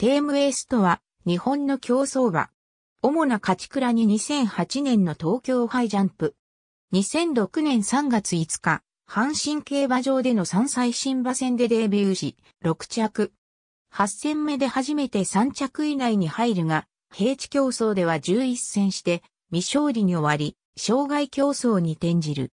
テームエースとは、日本の競争馬。主な勝ち倉に2008年の東京ハイジャンプ。2006年3月5日、阪神競馬場での3歳新馬戦でデビューし、6着。8戦目で初めて3着以内に入るが、平地競争では11戦して、未勝利に終わり、障害競争に転じる。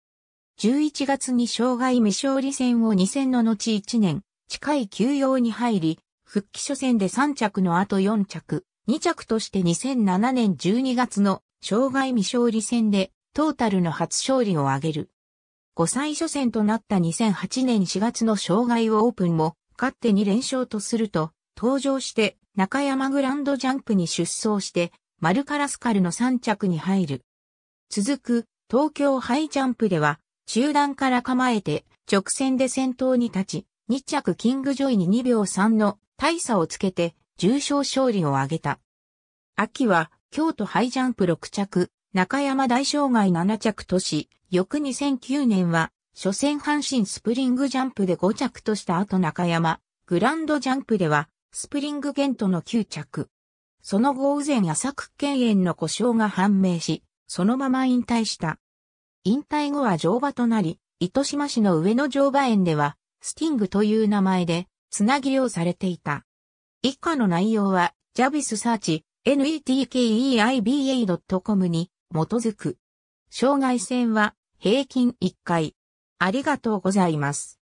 11月に障害未勝利戦を2戦の後1年、近い休養に入り、復帰初戦で3着の後4着、2着として2007年12月の障害未勝利戦でトータルの初勝利を挙げる。5歳初戦となった2008年4月の障害オープンも勝って2連勝とすると、登場して中山グランドジャンプに出走して、マルカラスカルの3着に入る。続く東京ハイジャンプでは、中段から構えて直線で先頭に立ち、2着キングジョイに2秒3の大差をつけて重賞勝利を挙げた。秋は京都ハイジャンプ6着、中山大障害7着とし、翌2009年は、初戦阪神スプリングジャンプで5着とした後中山、グランドジャンプでは、スプリングゲントの9着。その後午前浅久県園の故障が判明し、そのまま引退した。引退後は乗馬となり、糸島市の上野乗馬園では、スティングという名前で、つなぎをされていた。以下の内容は、Javis Search、netkeiba.com に基づく。障害線は平均1回。ありがとうございます。